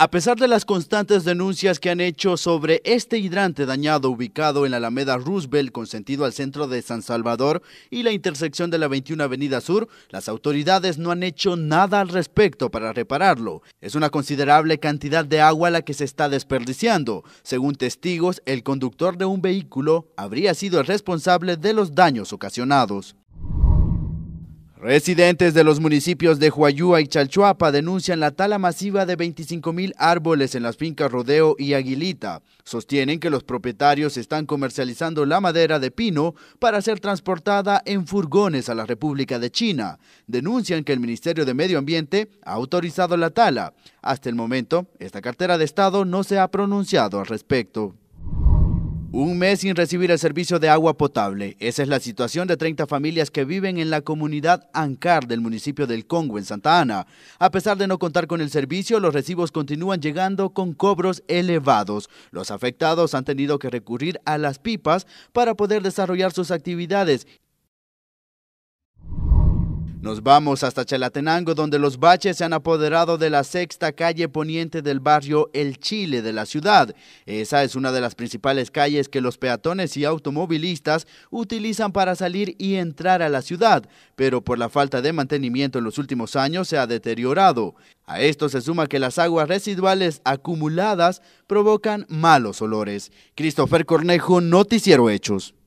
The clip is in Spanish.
A pesar de las constantes denuncias que han hecho sobre este hidrante dañado ubicado en la Alameda Roosevelt con sentido al centro de San Salvador y la intersección de la 21 Avenida Sur, las autoridades no han hecho nada al respecto para repararlo. Es una considerable cantidad de agua la que se está desperdiciando. Según testigos, el conductor de un vehículo habría sido el responsable de los daños ocasionados. Residentes de los municipios de Huayúa y Chalchuapa denuncian la tala masiva de 25.000 árboles en las fincas Rodeo y Aguilita. Sostienen que los propietarios están comercializando la madera de pino para ser transportada en furgones a la República de China. Denuncian que el Ministerio de Medio Ambiente ha autorizado la tala. Hasta el momento, esta cartera de Estado no se ha pronunciado al respecto. Un mes sin recibir el servicio de agua potable. Esa es la situación de 30 familias que viven en la comunidad Ancar del municipio del Congo, en Santa Ana. A pesar de no contar con el servicio, los recibos continúan llegando con cobros elevados. Los afectados han tenido que recurrir a las pipas para poder desarrollar sus actividades nos vamos hasta Chalatenango, donde los baches se han apoderado de la sexta calle poniente del barrio El Chile de la ciudad. Esa es una de las principales calles que los peatones y automovilistas utilizan para salir y entrar a la ciudad, pero por la falta de mantenimiento en los últimos años se ha deteriorado. A esto se suma que las aguas residuales acumuladas provocan malos olores. Christopher Cornejo, Noticiero Hechos.